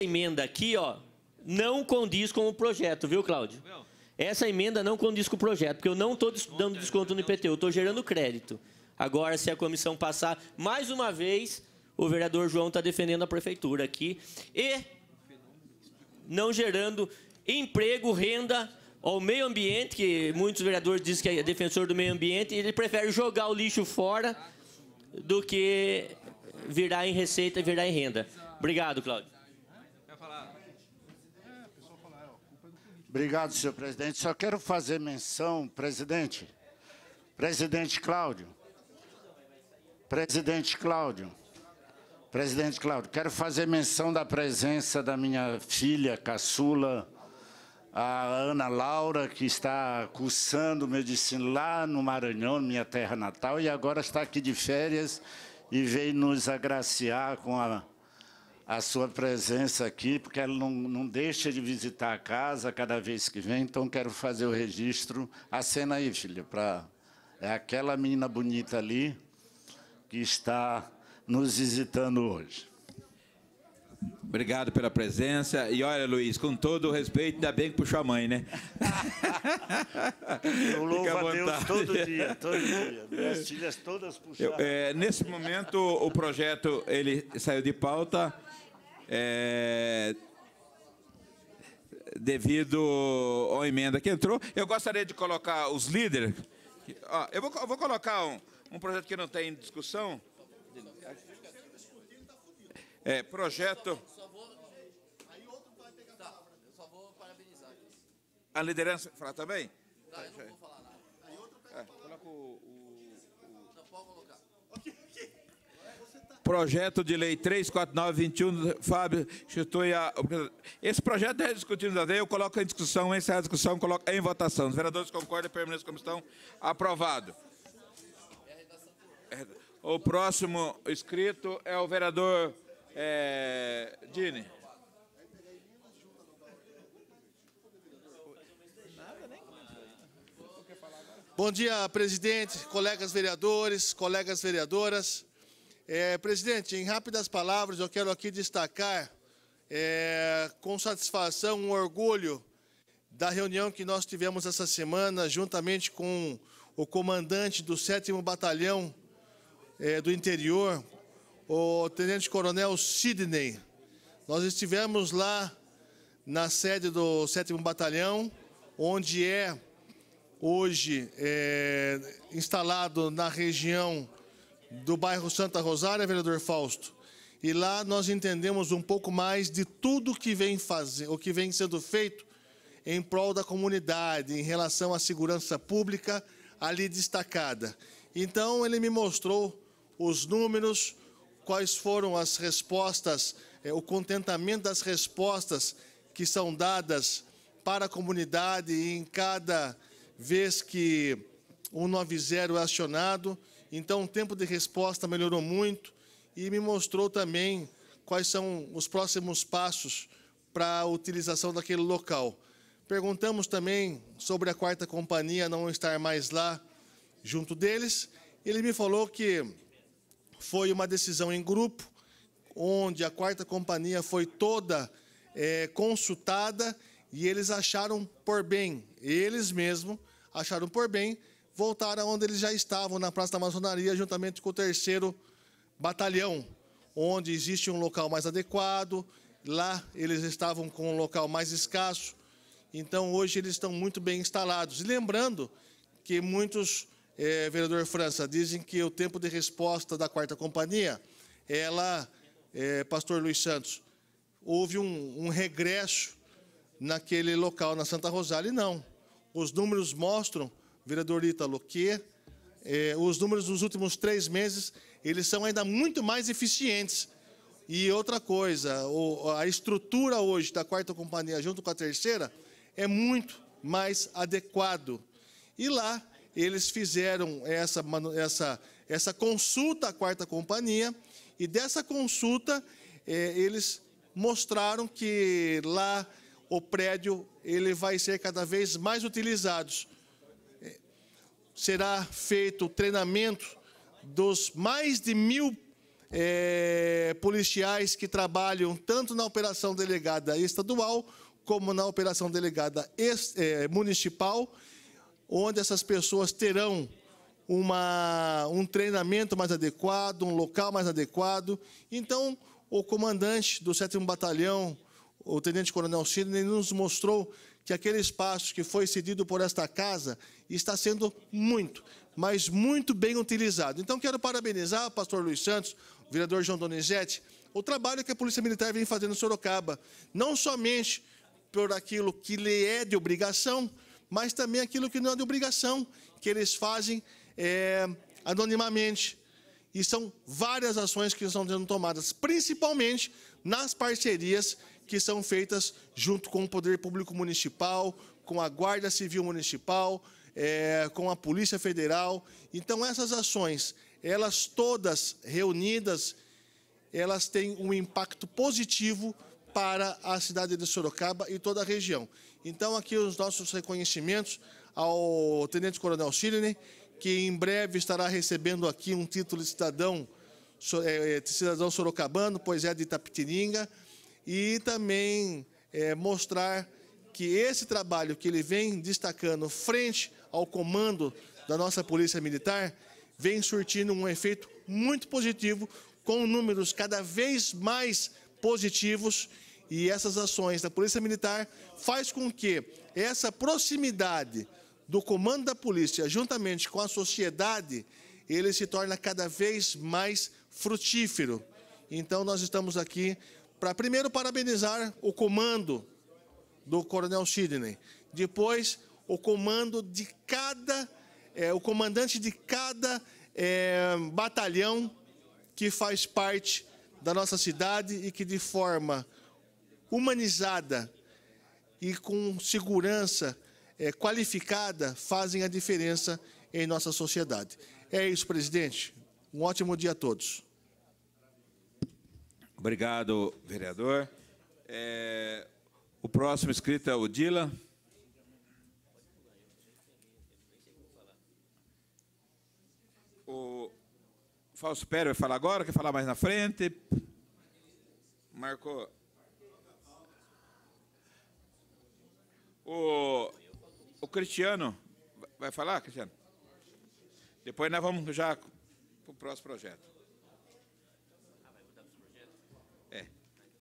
emenda aqui, ó, não condiz com o projeto, viu, Cláudio? Essa emenda não condiz com o projeto, porque eu não estou dando desconto no IPTU, eu estou gerando crédito. Agora, se a comissão passar, mais uma vez, o vereador João está defendendo a prefeitura aqui e não gerando emprego, renda ao meio ambiente, que muitos vereadores dizem que é defensor do meio ambiente, e ele prefere jogar o lixo fora do que virar em receita e virar em renda. Obrigado, Cláudio. Quer falar? É, é, é Obrigado, senhor presidente. Só quero fazer menção, presidente. Presidente Cláudio. Presidente Cláudio. Presidente Cláudio, quero fazer menção da presença da minha filha caçula, a Ana Laura, que está cursando medicina lá no Maranhão, minha terra natal, e agora está aqui de férias e veio nos agraciar com a a sua presença aqui, porque ela não, não deixa de visitar a casa cada vez que vem, então quero fazer o registro. A cena aí, filha, para é aquela menina bonita ali que está nos visitando hoje. Obrigado pela presença. E olha, Luiz, com todo o respeito, ainda bem que puxou a mãe, né? Eu louvo a Deus todo dia, todo dia. Minhas filhas todas puxaram. Eu, é, nesse momento, o projeto ele saiu de pauta é, devido à emenda que entrou. Eu gostaria de colocar os líderes. Ó, eu, vou, eu, vou, colocar um, um projeto que não tem discussão. É, projeto... A liderança. Falar também? Não, tá, eu não vou falar nada. Aí outro pega é. Coloca o. o, o... Não, colocar. Tá- projeto de Lei 34921, Fábio, institui a. Esse projeto é discutido na lei, eu coloco em discussão, encerro é a discussão, coloco em votação. Os vereadores concordam, permanecem como estão. Aprovado. É é o próximo escrito é o vereador é, Dini. Bom dia, presidente, colegas vereadores, colegas vereadoras. É, presidente, em rápidas palavras, eu quero aqui destacar é, com satisfação, um orgulho da reunião que nós tivemos essa semana, juntamente com o comandante do 7 Batalhão é, do Interior, o Tenente Coronel Sidney. Nós estivemos lá na sede do 7 Batalhão, onde é hoje é, instalado na região do bairro Santa Rosária, vereador Fausto. E lá nós entendemos um pouco mais de tudo que vem fazer, o que vem sendo feito em prol da comunidade, em relação à segurança pública ali destacada. Então ele me mostrou os números, quais foram as respostas, é, o contentamento das respostas que são dadas para a comunidade em cada vez que o 90 é acionado. Então, o tempo de resposta melhorou muito e me mostrou também quais são os próximos passos para a utilização daquele local. Perguntamos também sobre a quarta companhia não estar mais lá junto deles. Ele me falou que foi uma decisão em grupo, onde a quarta companhia foi toda é, consultada e eles acharam por bem, eles mesmos, acharam por bem voltar aonde eles já estavam, na Praça da Maçonaria, juntamente com o terceiro batalhão, onde existe um local mais adequado. Lá eles estavam com um local mais escasso. Então hoje eles estão muito bem instalados. E lembrando que muitos, é, vereador França, dizem que o tempo de resposta da quarta companhia, ela, é, pastor Luiz Santos, houve um, um regresso naquele local na Santa Rosália. E não. Os números mostram, vereador Ítalo, que eh, os números dos últimos três meses, eles são ainda muito mais eficientes. E outra coisa, o, a estrutura hoje da quarta companhia junto com a terceira é muito mais adequado. E lá eles fizeram essa, essa, essa consulta à quarta companhia, e dessa consulta eh, eles mostraram que lá o prédio ele vai ser cada vez mais utilizado. É, será feito o treinamento dos mais de mil é, policiais que trabalham tanto na operação delegada estadual como na operação delegada é, municipal, onde essas pessoas terão uma, um treinamento mais adequado, um local mais adequado. Então, o comandante do 7 Batalhão o Tenente Coronel Sidney nos mostrou que aquele espaço que foi cedido por esta casa está sendo muito, mas muito bem utilizado. Então, quero parabenizar o pastor Luiz Santos, o vereador João Donizete, o trabalho que a Polícia Militar vem fazendo em Sorocaba, não somente por aquilo que lhe é de obrigação, mas também aquilo que não é de obrigação, que eles fazem é, anonimamente. E são várias ações que estão sendo tomadas, principalmente nas parcerias que são feitas junto com o Poder Público Municipal, com a Guarda Civil Municipal, é, com a Polícia Federal. Então, essas ações, elas todas reunidas, elas têm um impacto positivo para a cidade de Sorocaba e toda a região. Então, aqui os nossos reconhecimentos ao Tenente Coronel Sidney, que em breve estará recebendo aqui um título de cidadão, é, cidadão sorocabano, pois é de Itapetininga e também é, mostrar que esse trabalho que ele vem destacando frente ao comando da nossa Polícia Militar vem surtindo um efeito muito positivo, com números cada vez mais positivos. E essas ações da Polícia Militar faz com que essa proximidade do comando da polícia, juntamente com a sociedade, ele se torna cada vez mais frutífero. Então, nós estamos aqui para primeiro parabenizar o comando do Coronel Sidney, depois o comando de cada, é, o comandante de cada é, batalhão que faz parte da nossa cidade e que de forma humanizada e com segurança é, qualificada fazem a diferença em nossa sociedade. É isso, presidente. Um ótimo dia a todos. Obrigado, vereador. É, o próximo inscrito é o Dila. O Falso Pério vai falar agora, quer falar mais na frente? Marcou. O, o Cristiano vai falar, Cristiano? Depois nós vamos já para o próximo projeto.